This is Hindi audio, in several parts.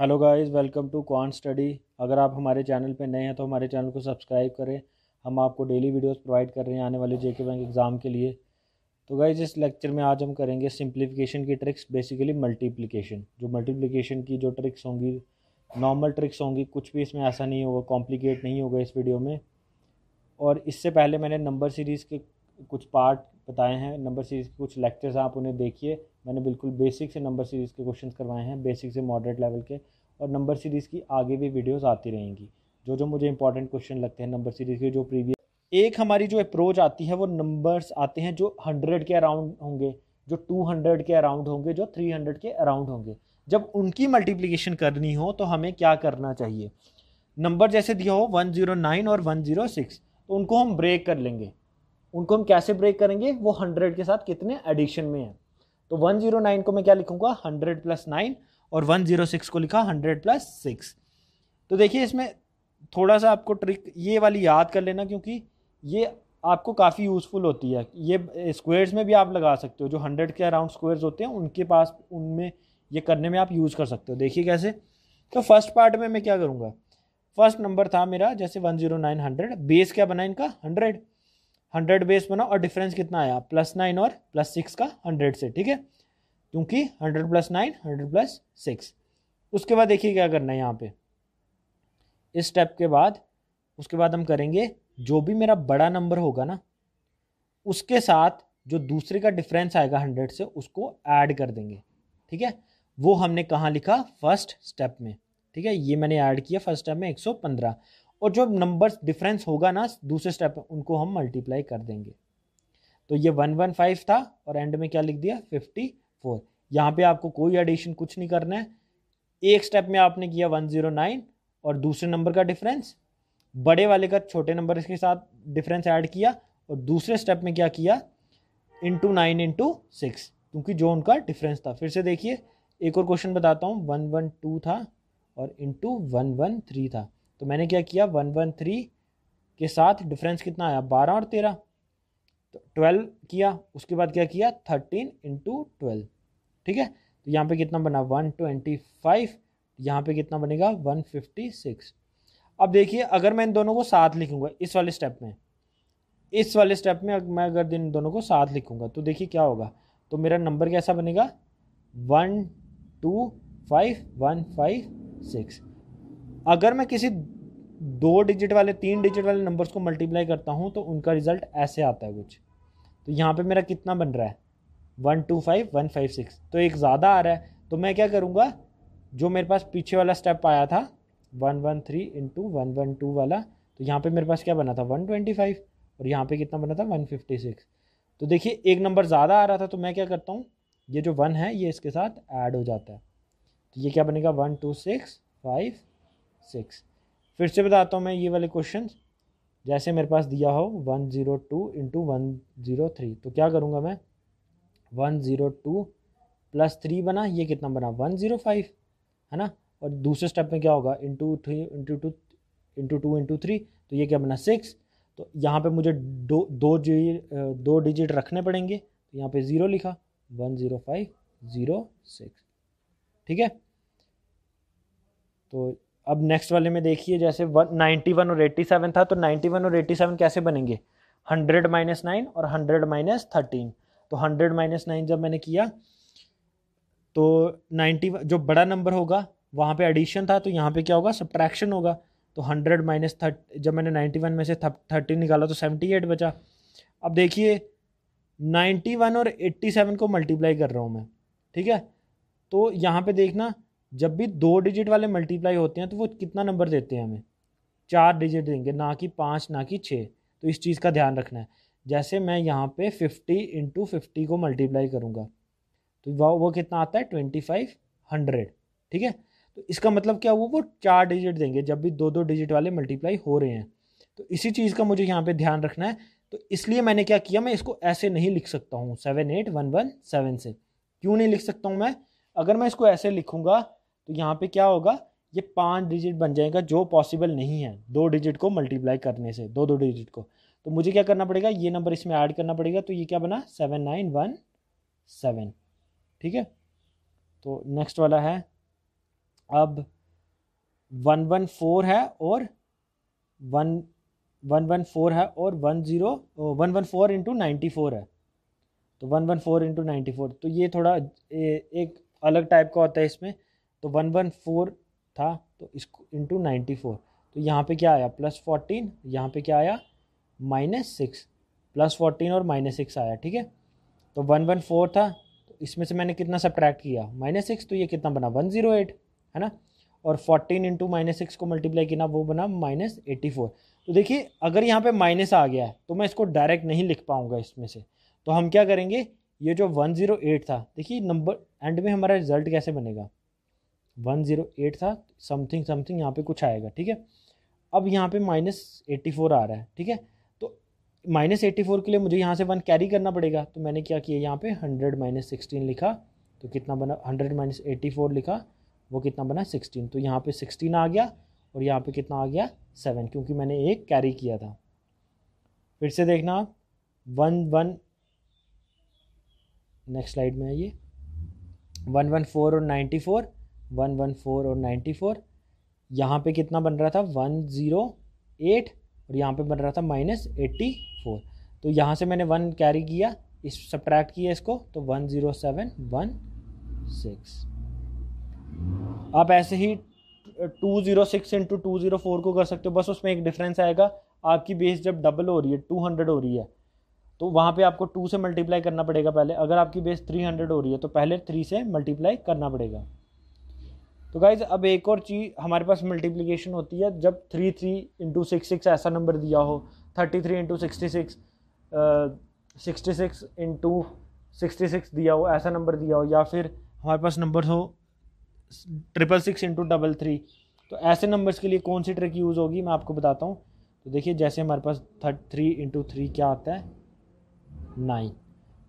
हेलो गाइस वेलकम टू क्वान स्टडी अगर आप हमारे चैनल पे नए हैं तो हमारे चैनल को सब्सक्राइब करें हम आपको डेली वीडियोस प्रोवाइड कर रहे हैं आने वाले जेके बैंक एग्ज़ाम के लिए तो गाइस इस लेक्चर में आज हम करेंगे सिंप्लीफिकेशन की ट्रिक्स बेसिकली मल्टीप्लिकेशन जो मल्टीप्लिकेशन की जो ट्रिक्स होंगी नॉर्मल ट्रिक्स होंगी कुछ भी इसमें ऐसा नहीं होगा कॉम्प्लिकेट नहीं होगा इस वीडियो में और इससे पहले मैंने नंबर सीरीज़ के कुछ पार्ट बताए हैं नंबर सीरीज़ के कुछ लेक्चर्स आप उन्हें देखिए मैंने बिल्कुल बेसिक से नंबर सीरीज़ के क्वेश्चन करवाए हैं बेसिक से मॉडरेट लेवल के और नंबर सीरीज़ की आगे भी वीडियोज़ आती रहेंगी जो जो मुझे इंपॉर्टेंट क्वेश्चन लगते हैं नंबर सीरीज़ के जो प्रीवियस एक हमारी जो अप्रोच आती है वो नंबर्स आते हैं जो हंड्रेड के अराउंड होंगे जो टू हंड्रेड के अराउंड होंगे जो थ्री हंड्रेड के अराउंड होंगे जब उनकी मल्टीप्लिकेशन करनी हो तो हमें क्या करना चाहिए नंबर जैसे दिया हो वन जीरो नाइन और वन जीरो सिक्स तो उनको हम ब्रेक कर लेंगे उनको हम कैसे ब्रेक करेंगे वो हंड्रेड के साथ कितने एडिशन में है तो वन जीरो नाइन को मैं क्या लिखूंगा हंड्रेड प्लस नाइन और वन जीरो सिक्स को लिखा हंड्रेड प्लस सिक्स तो देखिए इसमें थोड़ा सा आपको ट्रिक ये वाली याद कर लेना क्योंकि ये आपको काफ़ी यूज़फुल होती है ये स्क्वेयर्स में भी आप लगा सकते हो जो हंड्रेड के अराउंड स्क्वेयर्स होते हैं उनके पास उनमें ये करने में आप यूज़ कर सकते हो देखिए कैसे तो फर्स्ट पार्ट में मैं क्या करूँगा फर्स्ट नंबर था मेरा जैसे one zero nine hundred base क्या बना इनका हंड्रेड हंड्रेड बेस बनाओ और डिफरेंस कितना आया प्लस नाइन और प्लस सिक्स का हंड्रेड से ठीक है क्योंकि hundred plus nine hundred plus six उसके बाद देखिए क्या करना है यहाँ पे इस स्टेप के बाद उसके बाद हम करेंगे जो भी मेरा बड़ा नंबर होगा ना उसके साथ जो दूसरे का डिफरेंस आएगा हंड्रेड से उसको ऐड कर देंगे ठीक है वो हमने कहाँ लिखा फर्स्ट स्टेप में ठीक है ये मैंने ऐड किया फर्स्ट स्टेप में 115 और जो नंबर्स डिफरेंस होगा ना दूसरे स्टेप उनको हम मल्टीप्लाई कर देंगे तो ये वन वन फाइव था और एंड में क्या लिख दिया फिफ्टी फोर यहाँ पर आपको कोई एडिशन कुछ नहीं करना है एक स्टेप में आपने किया वन जीरो नाइन और दूसरे नंबर का डिफरेंस बड़े वाले का छोटे नंबर के साथ डिफरेंस ऐड किया और दूसरे स्टेप में क्या किया इंटू नाइन इंटू सिक्स क्योंकि जो उनका डिफरेंस था फिर से देखिए एक और क्वेश्चन बताता हूँ वन वन टू था और इंटू वन वन थ्री था तो मैंने क्या किया वन वन थ्री के साथ डिफरेंस कितना आया बारह और तेरह तो ट्वेल्व किया उसके बाद क्या किया थर्टीन इंटू ट्वेल्व ठीक है तो यहाँ पे कितना बना वन ट्वेंटी फाइव यहाँ पे कितना बनेगा वन फिफ्टी सिक्स अब देखिए अगर मैं इन दोनों को साथ लिखूंगा इस वाले स्टेप में इस वाले स्टेप में मैं अगर इन दोनों को साथ लिखूंगा तो देखिए क्या होगा तो मेरा नंबर कैसा बनेगा one two five one five six अगर मैं किसी दो डिजिट वाले तीन डिजिट वाले नंबर्स को मल्टीप्लाई करता हूँ तो उनका रिजल्ट ऐसे आता है कुछ तो यहाँ पे मेरा कितना बन रहा है one two five one five six तो एक ज़्यादा आ रहा है तो मैं क्या करूँगा जो मेरे पास पीछे वाला स्टेप आया था one one three into one one two वाला तो यहाँ पे मेरे पास क्या बना था वन ट्वेंटी फाइव और यहाँ पे कितना बना था वन फिफ्टी सिक्स तो देखिए एक नंबर ज़्यादा आ रहा था तो मैं क्या करता हूँ ये जो वन है ये इसके साथ ऐड हो जाता है तो ये क्या बनेगा one two six five six फिर से बताता हूँ मैं ये वाले क्वेश्चन जैसे मेरे पास दिया हो one zero two into one zero three तो क्या करूँगा मैं one zero two plus three बना ये कितना बना वन ज़ीरो फाइव है ना और दूसरे स्टेप में क्या होगा into three into two into two into three तो ये क्या बना सिक्स तो यहाँ पे मुझे दो दो जी दो डिजिट रखने पड़ेंगे तो यहाँ पे ज़ीरो लिखा one zero five zero six ठीक है तो अब नेक्स्ट वाले में देखिए जैसे वन नाइन्टी वन और एट्टी सेवन था तो नाइन्टी वन और एट्टी सेवन कैसे बनेंगे हंड्रेड माइनस नाइन और हंड्रेड माइनस थर्टीन तो हंड्रेड माइनस नाइन जब मैंने किया तो नाइन्टी जो बड़ा नंबर होगा वहाँ पे एडिशन था तो यहाँ पे क्या होगा सब्ट्रैक्शन होगा तो हंड्रेड माइनस थर्ट जब मैंने नाइन्टी वन में से थर्टीन निकाला तो सेवेंटी एट बचा अब देखिए नाइन्टी वन और एट्टी सेवन को मल्टीप्लाई कर रहा हूँ मैं ठीक है तो यहाँ पे देखना जब भी दो डिजिट वाले मल्टीप्लाई होते हैं तो वो कितना नंबर देते हैं हमें चार डिजिट देंगे ना कि पाँच ना कि छः तो इस चीज़ का ध्यान रखना है जैसे मैं यहाँ पे फिफ्टी इंटू फिफ्टी को मल्टीप्लाई करूँगा तो वह वो कितना आता है ट्वेंटी फाइव हंड्रेड ठीक है तो इसका मतलब क्या हुआ वो चार डिजिट देंगे जब भी दो दो डिजिट वाले मल्टीप्लाई हो रहे हैं तो इसी चीज़ का मुझे यहाँ पे ध्यान रखना है तो इसलिए मैंने क्या किया मैं इसको ऐसे नहीं लिख सकता हूँ seven eight one one seven से क्यों नहीं लिख सकता हूँ मैं अगर मैं इसको ऐसे लिखूँगा तो यहाँ पे क्या होगा ये पांच डिजिट बन जाएगा जो पॉसिबल नहीं है दो डिजिट को मल्टीप्लाई करने से दो दो डिजिट को तो मुझे क्या करना पड़ेगा ये नंबर इसमें ऐड करना पड़ेगा तो ये क्या बना सेवन नाइन वन सेवन ठीक है तो नेक्स्ट वाला है अब वन वन फोर है और वन वन वन फोर है और one zero one one four into ninety four है तो one one four into ninety four तो ये थोड़ा ए, एक अलग टाइप का होता है इसमें तो वन वन फोर था तो इसको इंटू नाइन्टी फोर तो यहाँ पे क्या आया प्लस फोर्टीन यहाँ पे क्या आया माइनस सिक्स प्लस फोर्टीन और माइनस सिक्स आया ठीक है तो वन वन फोर था तो इसमें से मैंने कितना सब्ट्रैक्ट किया माइनस सिक्स तो ये कितना बना वन ज़ीरो एट है ना और फोर्टीन इंटू माइनस सिक्स को मल्टीप्लाई किया वो बना माइनस एटी फोर तो देखिए अगर यहाँ पे माइनस आ गया है तो मैं इसको डायरेक्ट नहीं लिख पाऊँगा इसमें से तो हम क्या करेंगे ये जो वन ज़ीरो एट था देखिए नंबर एंड में हमारा रिजल्ट कैसे बनेगा वन ज़ीरो एट था समथिंग समथिंग यहाँ पे कुछ आएगा ठीक है अब यहाँ पे माइनस एट्टी फोर आ रहा है ठीक है तो माइनस एट्टी फोर के लिए मुझे यहाँ से वन कैरी करना पड़ेगा तो मैंने क्या किया यहाँ पे हंड्रेड माइनस सिक्सटीन लिखा तो कितना बना हंड्रेड माइनस एट्टी फोर लिखा वो कितना बना सिक्सटीन तो यहाँ पे सिक्सटीन आ गया और यहाँ पे कितना आ गया सेवन क्योंकि मैंने एक कैरी किया था फिर से देखना वन वन नेक्स्ट स्लाइड में आइए वन वन फोर और ninety four one one four और नाइन्टी फोर यहाँ पर कितना बन रहा था वन ज़ीरो एट और यहाँ पे बन रहा था माइनस एट्टी फोर तो यहाँ से मैंने वन कैरी किया इस सब्ट्रैक्ट किया इसको तो one zero seven one six आप ऐसे ही two zero six into two zero four को कर सकते हो बस उसमें एक डिफरेंस आएगा आपकी बेस जब डबल हो रही है टू हंड्रेड हो रही है तो वहाँ पे आपको टू से मल्टीप्लाई करना पड़ेगा पहले अगर आपकी बेस थ्री हंड्रेड हो रही है तो पहले थ्री से मल्टीप्लाई करना पड़ेगा तो गाइज अब एक और चीज़ हमारे पास मल्टीप्लीकेशन होती है जब three three into six six ऐसा नंबर दिया हो thirty three into sixty six sixty six into sixty six दिया हो ऐसा नंबर दिया हो या फिर हमारे पास नंबर हो triple six into double three तो ऐसे नंबर्स के लिए कौन सी ट्रिक यूज़ होगी मैं आपको बताता हूँ तो देखिए जैसे हमारे पास थर्ट थ्री इंटू थ्री क्या आता है नाइन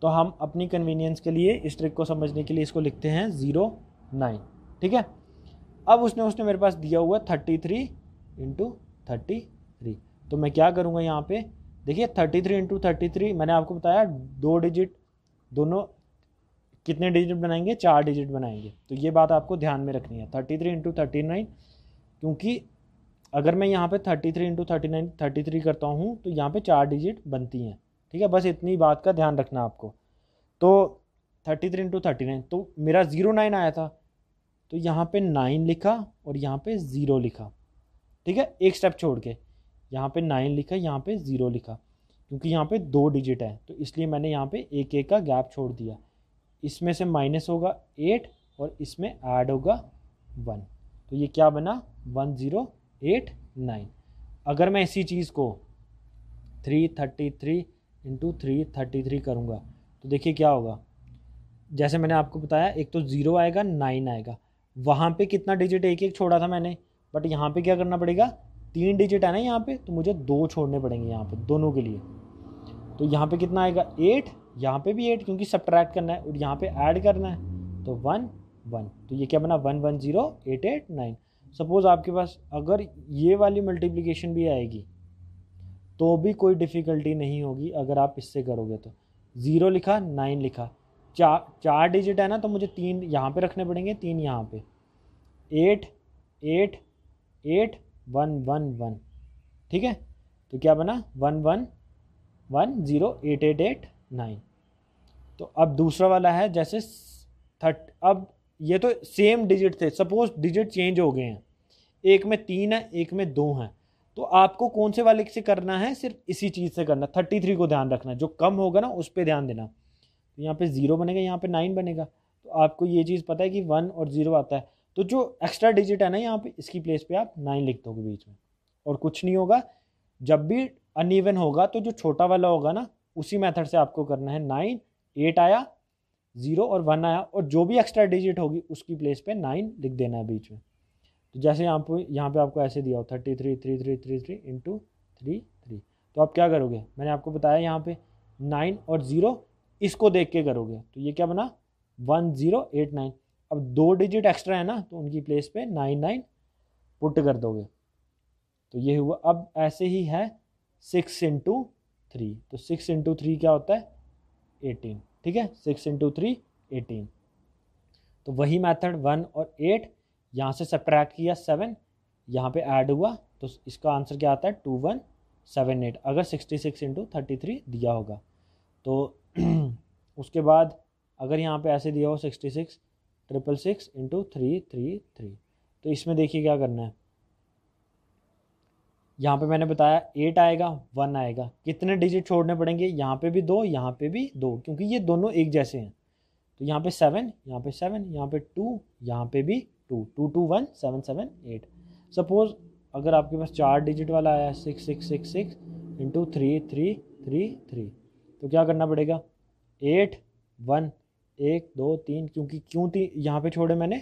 तो हम अपनी कन्वीनियंस के लिए इस ट्रिक को समझने के लिए इसको लिखते हैं ज़ीरो नाइन ठीक है अब उसने उसने मेरे पास दिया हुआ thirty three into thirty three तो मैं क्या करूँगा यहाँ पे देखिए thirty three into thirty three मैंने आपको बताया दो डिजिट दोनों कितने डिजिट बनाएंगे चार डिजिट बनाएंगे तो ये बात आपको ध्यान में रखनी है thirty three into thirty nine क्योंकि अगर मैं यहाँ पे thirty three into thirty nine thirty three करता हूँ तो यहाँ पे चार डिजिट बनती हैं ठीक है बस इतनी बात का ध्यान रखना आपको तो thirty three into thirty nine तो मेरा ज़ीरो नाइन आया था तो यहाँ पे नाइन लिखा और यहाँ पे ज़ीरो लिखा ठीक है एक स्टेप छोड़ के यहाँ पे नाइन लिखा यहाँ पे ज़ीरो लिखा क्योंकि यहाँ पे दो डिजिट है तो इसलिए मैंने यहाँ पे एक एक का गैप छोड़ दिया इसमें से माइनस होगा एट और इसमें ऐड होगा वन तो ये क्या बना वन ज़ीरो एट नाइन अगर मैं इसी चीज़ को three thirty three into three thirty three करूँगा तो देखिए क्या होगा जैसे मैंने आपको बताया एक तो ज़ीरो आएगा नाइन आएगा वहाँ पे कितना डिजिट एक एक छोड़ा था मैंने बट यहाँ पे क्या करना पड़ेगा तीन डिजिट है ना यहाँ पे तो मुझे दो छोड़ने पड़ेंगे यहाँ पे दोनों के लिए तो यहाँ पे कितना आएगा एट यहाँ पे भी एट क्योंकि सब्ट्रैक्ट करना है और यहाँ पे ऐड करना है तो वन वन तो ये क्या बना one one zero eight eight nine suppose आपके पास अगर ये वाली मल्टीप्लिकेशन भी आएगी तो भी कोई डिफ़िकल्टी नहीं होगी अगर आप इससे करोगे तो ज़ीरो लिखा नाइन लिखा चार चार डिजिट है ना तो मुझे तीन यहाँ पे रखने पड़ेंगे तीन यहाँ पे eight eight eight one one one ठीक है तो क्या बना one one one zero eight eight eight nine तो अब दूसरा वाला है जैसे थर्ट अब ये तो सेम डिजिट थे सपोज डिजिट चेंज हो गए हैं एक में तीन है एक में दो हैं तो आपको कौन से वाले से करना है सिर्फ इसी चीज़ से करना थर्टी थ्री को ध्यान रखना जो कम होगा ना उस पर ध्यान देना तो यहाँ पे ज़ीरो बनेगा यहाँ पे नाइन बनेगा तो आपको ये चीज़ पता है कि वन और ज़ीरो आता है तो जो एक्स्ट्रा डिजिट है ना यहाँ पे इसकी प्लेस पे आप नाइन लिख दोगे बीच में और कुछ नहीं होगा जब भी ईवन होगा तो जो छोटा वाला होगा ना उसी मेथड से आपको करना है नाइन एट आया ज़ीरो और वन आया और जो भी एक्स्ट्रा डिजिट होगी उसकी प्लेस पे नाइन लिख देना है बीच में तो जैसे यहाँ पर यहाँ पे आपको ऐसे दिया हो thirty three three three three three into three three तो आप क्या करोगे मैंने आपको बताया यहाँ पे नाइन और ज़ीरो इसको देख के करोगे तो ये क्या बना वन ज़ीरो एट नाइन अब दो डिजिट एक्स्ट्रा है ना तो उनकी प्लेस पे नाइन नाइन पुट कर दोगे तो ये हुआ अब ऐसे ही है सिक्स इंटू थ्री तो सिक्स इंटू थ्री क्या होता है एटीन ठीक है सिक्स इंटू थ्री एटीन तो वही मेथड वन और एट यहाँ से सप्रैक्ट किया सेवन यहाँ पे ऐड हुआ तो इसका आंसर क्या आता है टू वन सेवन एट अगर sixty six into thirty three दिया होगा तो उसके बाद अगर यहाँ पे ऐसे दिया हो sixty six triple six into three three three तो इसमें देखिए क्या करना है यहाँ पे मैंने बताया एट आएगा वन आएगा कितने डिजिट छोड़ने पड़ेंगे यहाँ पे भी दो यहाँ पे भी दो क्योंकि ये दोनों एक जैसे हैं तो यहाँ पे सेवन यहाँ पे सेवन यहाँ पे टू यहाँ पे भी two two two one seven seven eight suppose अगर आपके पास चार डिजिट वाला आया six six six six into three three three three तो क्या करना पड़ेगा एट वन एक दो तीन क्योंकि क्यों तीन यहाँ पे छोड़े मैंने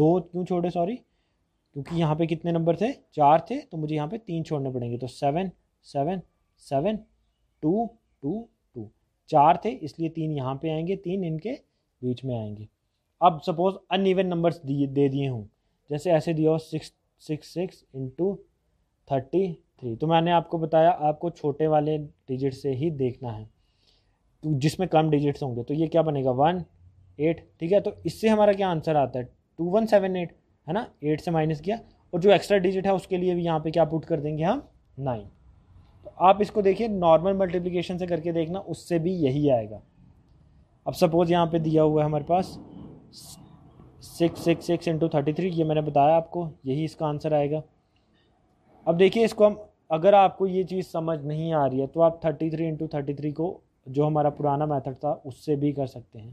दो क्यों छोड़े सॉरी क्योंकि यहाँ पे कितने नंबर थे चार थे तो मुझे यहाँ पे तीन छोड़ने पड़ेंगे तो seven seven seven two two two चार थे इसलिए तीन यहाँ पे आएंगे तीन इनके बीच में आएंगे अब सपोज अनइवन नंबर्स दिए दे दिए हूँ जैसे ऐसे दिया हो six six six into thirty three तो मैंने आपको बताया आपको छोटे वाले डिजिट से ही देखना है जिसमें कम डिजिट्स होंगे तो ये क्या बनेगा वन एट ठीक है तो इससे हमारा क्या आंसर आता है टू वन सेवन एट है ना एट से माइनस किया और जो एक्स्ट्रा डिजिट है उसके लिए भी यहाँ पे क्या पुट कर देंगे हम नाइन तो आप इसको देखिए नॉर्मल मल्टीप्लिकेशन से करके देखना उससे भी यही आएगा अब सपोज़ यहाँ पे दिया हुआ है हमारे पास six six six into thirty three ये मैंने बताया आपको यही इसका आंसर आएगा अब देखिए इसको हम अगर आपको ये चीज़ समझ नहीं आ रही है तो आप thirty three into thirty three को जो हमारा पुराना मेथड था उससे भी कर सकते हैं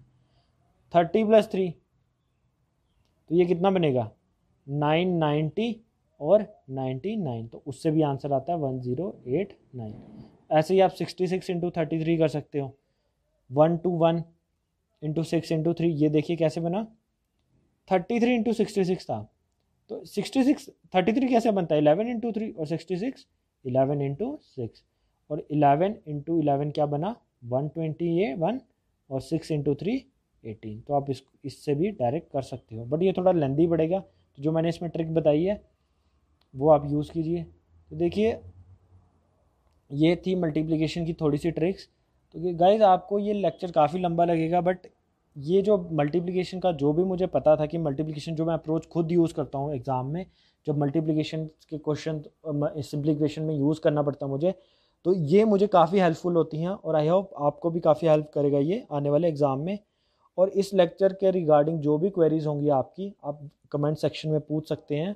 थर्टी प्लस थ्री तो ये कितना बनेगा नाइन नाइन्टी और नाइन्टी नाइन तो उससे भी आंसर आता है वन ज़ीरो एट नाइन ऐसे ही आप sixty six into thirty three कर सकते हो one two one into six into three ये देखिए कैसे बना thirty three into sixty six था तो सिक्सटी सिक्स थर्टी थ्री कैसे बनता है इलेवन इंटू थ्री और sixty six eleven into six और इलेवन इंटू इलेवन क्या बना वन ट्वेंटी ये वन और सिक्स इंटू थ्री एटीन तो आप इस इससे भी डायरेक्ट कर सकते हो बट ये थोड़ा लेंदी पड़ेगा तो जो मैंने इसमें ट्रिक बताई है वो आप यूज़ कीजिए तो देखिए ये थी मल्टीप्लिकेशन की थोड़ी सी ट्रिक्स तो गाइज आपको ये लेक्चर काफ़ी लंबा लगेगा बट ये जो मल्टीप्लिकेशन का जो भी मुझे पता था कि मल्टीप्लिकेशन जो मैं अप्रोच खुद यूज़ करता हूँ एग्ज़ाम में जब मल्टीप्लिकेशन के क्वेश्चन सिंप्लीकेशन में यूज़ करना पड़ता है मुझे तो ये मुझे काफ़ी हेल्पफुल होती हैं और आई होप आपको भी काफ़ी हेल्प करेगा ये आने वाले एग्ज़ाम में और इस लेक्चर के रिगार्डिंग जो भी क्वेरीज़ होंगी आपकी आप कमेंट सेक्शन में पूछ सकते हैं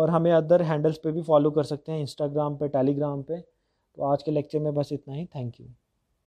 और हमें अदर हैंडल्स पे भी फॉलो कर सकते हैं इंस्टाग्राम पे टेलीग्राम पे तो आज के लेक्चर में बस इतना ही थैंक यू